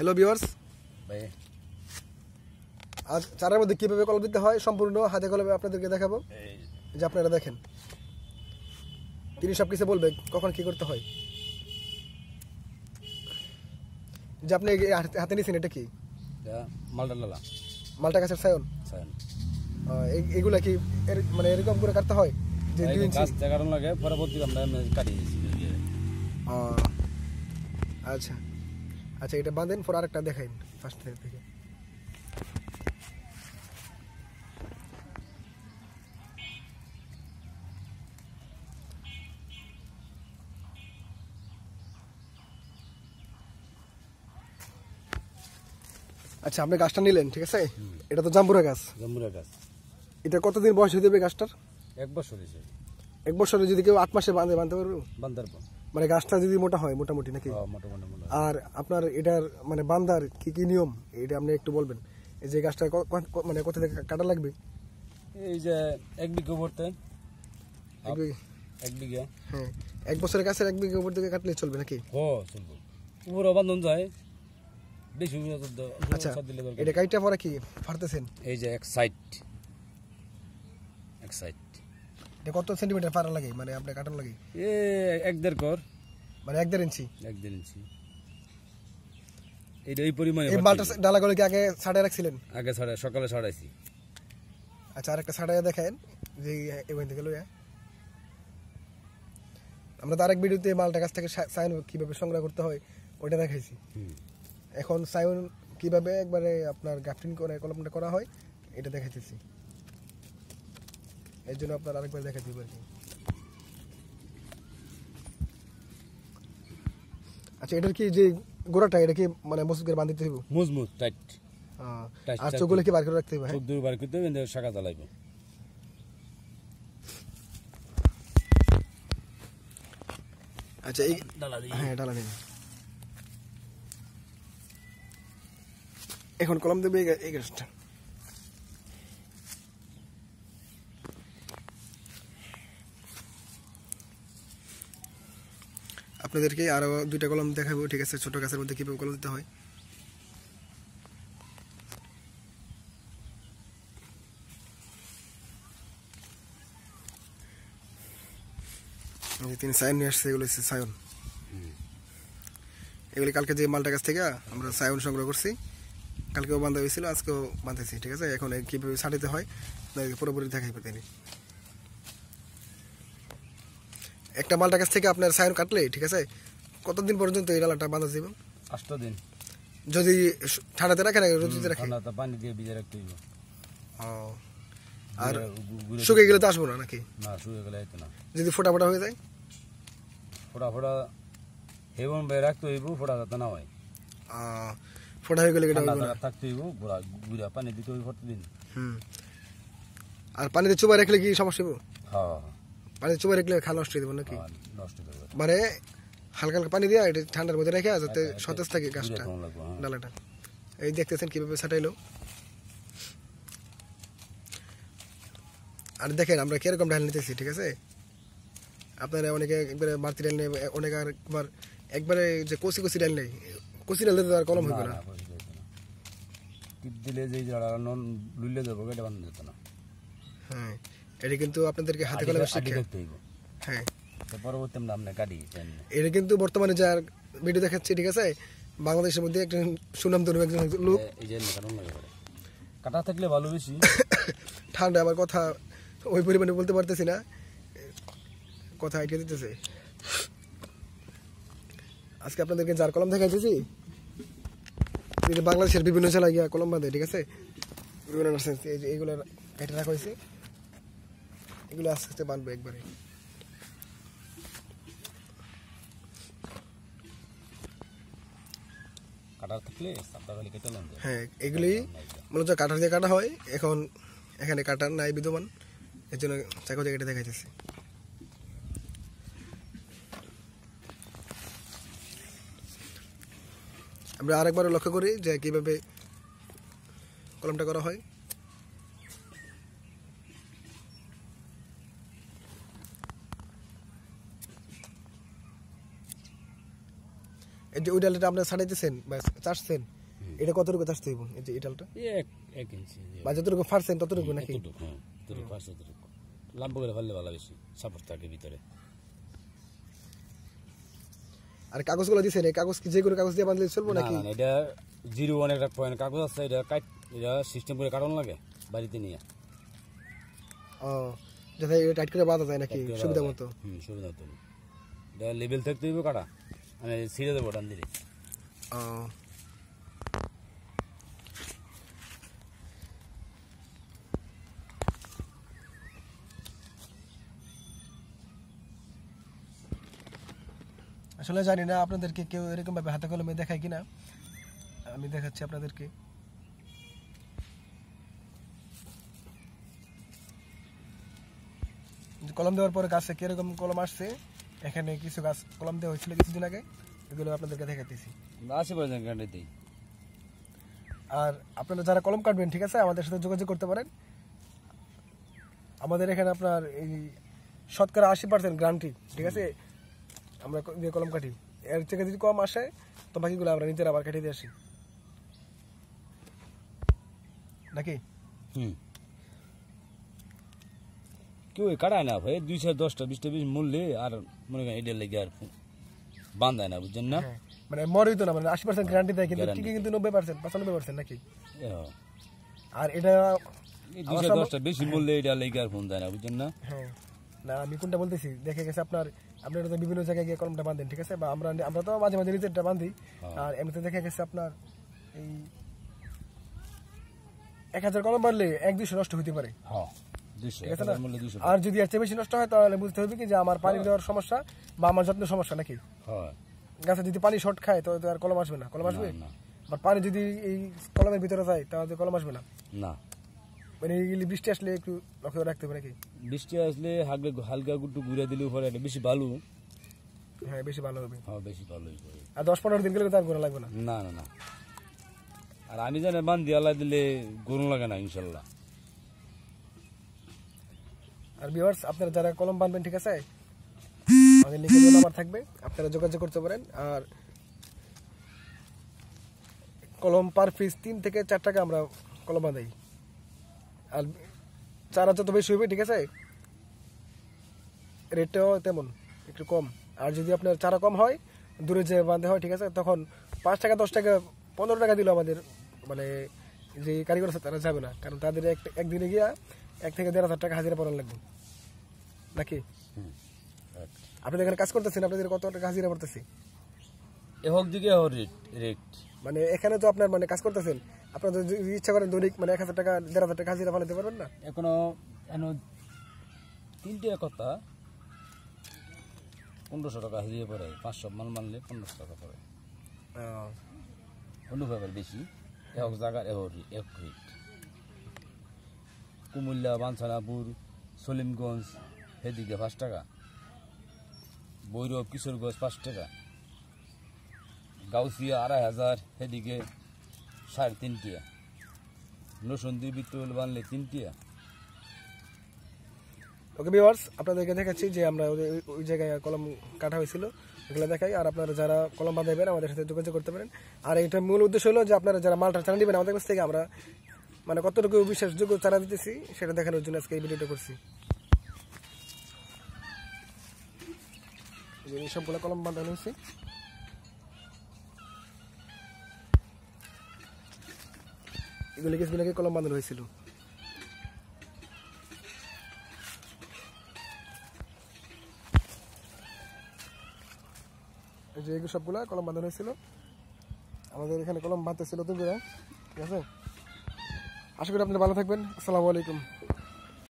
Hello viewers আজ চারের মধ্যে কীভাবে কলম দিতে হয় সম্পূর্ণ হাতে কলমে আপনাদেরকে দেখাবো যে আপনারা দেখেন তিনি সব কিছু বলবে কখন কি করতে হয় যে আপনি হাতে নিয়েছেন এটা কি মালটা মালটা গাছের সায়ন এগুলো কি মানে এরকম করে কাটতে হয় যে দুই গাছ কারণ লাগে পরবর্তী আমরা আচ্ছা আচ্ছা এটা বাঁধেন পর আরেকটা দেখাইন ফার্স্ট থেকে আচ্ছা আপনি গাছটা নিলেন ঠিক আছে এটা তো জাম্বুরা গাছ জাম্বুরা গাছ এটা কতদিন বয়স হয়ে যাবে গাছটার এক বছর হয়েছে এক বছরে যদি কেউ আট মাসে বাঁধে বাঁধতে পারবে বাঁধার পর মানে গাছটা যদি মোটা হয় মোটামুটি নাকি হ্যাঁ, আর আপনার এটার মানে বান্দার কি কি নিয়ম এটা আপনি একটু বলবেন এই যে গাছটা মানে কোথা থেকে কাটা লাগবে এই যে এক বিঘা ভরতে এক বিঘে হ্যাঁ এক বছরের গাছের এক বিঘে উপর থেকে কাটলে চলবে নাকি ও যায় আচ্ছা, এটা কাইটা পরে কি ফাড়তেছেন এই যে এক সাইড এক সাইড কত সেন্টিমিটার লাগে মানে আপনার লাগে এ এক দেড় কর মানে এক দেড় ইঞ্চি এক দেড় ইঞ্চি এইটা এই পরিমাণে এই মালটা কি আগে রাখছিলেন আগে সকালে ছাড়াইছি আচ্ছা আরেকটা দেখেন যে এখান থেকে লইয়া আমরা তো আরেক ভিডিওতে মালটা গাছ থেকে সাইন কিভাবে সংগ্রহ করতে হয় ওইটা দেখাইছি এখন সাইন কিভাবে একবারে আপনার গ্রাফটিং করে কলমটা করা হয় এটা দেখাইতেছি এর জন্য আপনার আরেকবার দেখা দিব আর কি আচ্ছা এটার কি যে গোড়াটা এটা কি মানে মজবুত করে বাঁধতে হইব মজবুত টাইট আর চোখগুলো কি বার করে রাখতে হবে চোখ দুই বার করতে হবে শাখা চালাইবে আচ্ছা এই ডালা দিই হ্যাঁ ডালা দিই এখন কলম দেবে এই গাছটা আপনাদেরকে আরও দুইটা কলম দেখাবো ঠিক আছে ছোটো গাছের মধ্যে কীভাবে কলম দিতে হয় তিনি সায়ন নিয়ে আসছে এগুলো হচ্ছে সায়ন এগুলি কালকে যে মালটা গাছ থেকে আমরা সায়ন সংগ্রহ করছি কালকেও বান্ধা হয়েছিল আজকেও বাঁধেছি ঠিক আছে এখন কীভাবে ছাড়িতে হয় পুরোপুরি দেখাইবে তিনি একটা মালটার কাছ থেকে আপনার সাইন কাটলে ঠিক আছে কতদিন পর্যন্ত এই ডালাটা বাঁধা দিব আষ্ট দিন যদি ঠান্ডাতে রাখেন রোদিতে রাখেন ঠান্ডাতে পানি দিয়ে ভিজে রাখতে হইব আর শুকিয়ে গেলে তো আসবো না নাকি না শুকিয়ে গেলে আইতো না যদি ফোটা ফোটা হয়ে যায় ফোটা ফোটা হেবন ভাই রাখতে হইব ফোটা যাতে না হয় ফোটা হয়ে গেলে এটা থাকতে হইব গুড়া গুড়া পানি দিতে হইব প্রতিদিন হুম আর পানিতে চুবা রাখলে কি সমস্যা হইব হ্যাঁ মানে চুপে রেখলে খাল নষ্ট হয়ে দেবো নাকি হ্যাঁ, মানে হালকা হালকা পানি দিয়ে এটা ঠান্ডার মধ্যে রেখে যাতে সতেজ থাকে গাছটা ইয়ে হ্যাঁ। ডালাটা এই দেখতেছেন কীভাবে ছাটাইলো আর দেখেন আমরা কীরকম ঢাল নিতেছি ঠিক আছে আপনারা অনেকে একবারে বাড়তি ডাল নেই অনেকে আর একবার একবারে যে কষি কচি ডাল নেই কচি ডাল দিতে আর কলম হবে না টিপ দিলে যে লুইলে যাবো এটা না হ্যাঁ এটা কিন্তু আপনাদেরকে হাতে কলমে হ্যাঁ এটা কিন্তু বর্তমানে যার ভিডিও দেখাচ্ছি ঠিক আছে বাংলাদেশের মধ্যে একজন সুনাম একজন লোক কাটা থাকলে ভালো বেশি ঠান্ডা আমার কথা ওই পরিমাণে বলতে পারতেছি না কথা আইকে দিতেছে আজকে আপনাদেরকে যার কলম দেখাইতেছি বাংলাদেশের বিভিন্ন জেলায় গিয়া কলম বাঁধে ঠিক আছে এইগুলো এটা রাখা হয়েছে এগুলো আস্তে আস্তে বানবো একবারে হ্যাঁ এগুলি দিয়ে কাটা হয় এখন এখানে কাটার নাই বিদ্যমান এর জন্য দেখা আমরা আরেকবার লক্ষ্য করি যে কীভাবে কলমটা করা হয় এই যে ওই ডালটা আপনি ছাড়াইতেছেন বা চাষছেন এটা কতটুকু চাষতে হইব এই যে এই ডালটা এক ইঞ্চি বা যতটুকু ফারছেন ততটুকু নাকি হ্যাঁ, লাম্ব করে ফেললে ভালো বেশি সাপোর্ট থাকে ভিতরে আর কাগজগুলো দিছেন এই কাগজ কি যে কোনো কাগজ দিয়ে বাঁধলে চলবো নাকি এটা জিরো ওয়ান একটা পয়েন্ট কাগজ আছে এটা কাট এটা সিস্টেম করে কাটন লাগে বাড়িতে নিয়ে ও যাতে টাইট করে বাঁধা যায় নাকি সুবিধা মতো হুম সুবিধা মতো এটা লেভেল থাকতে হইব কাটা মানে ছিঁড়ে দেবো ডান দিলে আসলে জানি না আপনাদেরকে কেউ এরকম ভাবে হাতে কলমে দেখায় কিনা আমি দেখাচ্ছি আপনাদেরকে কলম দেওয়ার পরে কাছে কিরকম কলম আসছে এখানে কিছু গাছ কলম দেওয়া হয়েছিল কিছুদিন আগে এগুলো আপনাদেরকে দেখাতেছি আর আপনারা যারা কলম কাটবেন ঠিক আছে আমাদের সাথে যোগাযোগ করতে পারেন আমাদের এখানে আপনার এই শতকরা আশি পার্সেন্ট গ্রান্টি ঠিক আছে আমরা দিয়ে কলম কাটি এর থেকে যদি কম আসে তো বাকিগুলো আমরা নিজের আবার কাটিয়ে দিয়ে আসি নাকি হুম কেউ কাটায় না ভাই দুইশো দশটা বিশটা বিশ মূল্যে আর মনে করেন এটার লেগে আর বান্ধায় না বুঝছেন না হ্যাঁ, মানে মরেই তো না মানে আশি পার্সেন্ট গ্যারান্টি দেয় কিন্তু টিকে কিন্তু নব্বই পার্সেন্ট পঁচানব্বই পার্সেন্ট নাকি আর এটা দুইশো দশটা বেশি হ্যাঁ। মূল্যে এটা লেগে আর ফোন দেয় না বুঝছেন না হ্যাঁ। না আমি কোনটা বলতেছি দেখে গেছে আপনার আপনি তো বিভিন্ন জায়গায় গিয়ে কলমটা বাঁধেন ঠিক আছে বা আমরা আমরা তো মাঝে মাঝে রিজেন্টটা বাঁধি আর এমনিতে দেখে গেছে আপনার এই এক হাজার কলম বাড়লে এক দুশো নষ্ট হতে পারে আর যদি এর চেয়ে বেশি নষ্ট হয় তাহলে বুঝতে হবে কি যে আমার পানি দেওয়ার সমস্যা বা আমার যত্নের সমস্যা নাকি গাছে আচ্ছা, যদি পানি শর্ট খায় তো আর কলম আসবে না কলম আসবে বা পানি যদি এই কলমের ভিতরে যায় তাহলে কলম আসবে না না মানে বৃষ্টি আসলে একটু রাখতে হবে নাকি বৃষ্টি আসলে হালকা হালকা ঘুরে দিলে বেশি ভালো হ্যাঁ বেশি ভালো হবে হ্যাঁ বেশি হবে আর দশ পনেরো দিন লাগবে না না না না আর আমি জানি বান দিয়ে দিলে গরু লাগে না ইনশাল্লাহ আর ভিউয়ার্স আপনারা যারা কলম বানবেন ঠিক আছে আমাদের লিখে নাম্বার থাকবে আপনারা যোগাযোগ করতে পারেন আর কলম পার পিস তিন থেকে চার টাকা আমরা কলম বাঁধাই আর চারা যত বেশি হইবে ঠিক আছে রেটটাও তেমন একটু কম আর যদি আপনার চারা কম হয় দূরে যে বাঁধে হয় ঠিক আছে তখন পাঁচ টাকা দশ টাকা পনেরো টাকা দিল আমাদের মানে যে কারিগর আছে তারা যাবে না কারণ তাদের একদিনে গিয়া এক থেকে দেড় হাজার টাকা হাজিরা পড়ার লাগবে নাকি আপনি এখানে কাজ করতেছেন আপনাদের কত টাকা হাজিরা পড়তেছে হোক দিকে রেট মানে এখানে তো আপনার মানে কাজ করতেছেন আপনার যদি ইচ্ছা করেন দৈনিক মানে এক হাজার টাকা দেড় হাজার টাকা হাজিরা ফালাতে পারবেন না এখনো এখনো তিনটে কথা পনেরোশো টাকা হাজিরা পড়ে পাঁচশো মাল মানলে পনেরোশো টাকা পড়ে অনুভবের বেশি এক জায়গার এক রিট কুমিল্লা বাঞ্ছানাপুর সলিমগঞ্জ সেদিকে পাঁচ টাকা বৈরব কিশোরগঞ্জ পাঁচ টাকা গাউসিয়া আড়াই হাজার সেদিকে সাড়ে তিনটিয়া নসন্দি বিত্তল বানলে তিনটিয়া ওকে ভিওয়ার্স আপনাদেরকে দেখাচ্ছি যে আমরা ওই জায়গায় কলম কাটা হয়েছিল এগুলো দেখাই আর আপনারা যারা কলম বাঁধাইবেন আমাদের সাথে যোগাযোগ করতে পারেন আর এটা মূল উদ্দেশ্য হলো যে আপনারা যারা মালটা চালান দিবেন আমাদের কাছ থেকে আমরা মানে কতটুকু বিশ্বাসযোগ্য চারা দিতেছি সেটা দেখানোর জন্য আজকে এই ভিডিওটা করছি সবগুলো কলম বাঁধানো হয়েছে এগুলো গাছগুলোকে কলম বাঁধানো হয়েছিল যে এগুলো কলম বাঁধানো হয়েছিল আমাদের এখানে কলম বাঁধতেছিল তুমি ঠিক আছে আশা করি আপনি ভালো থাকবেন আসসালামু আলাইকুম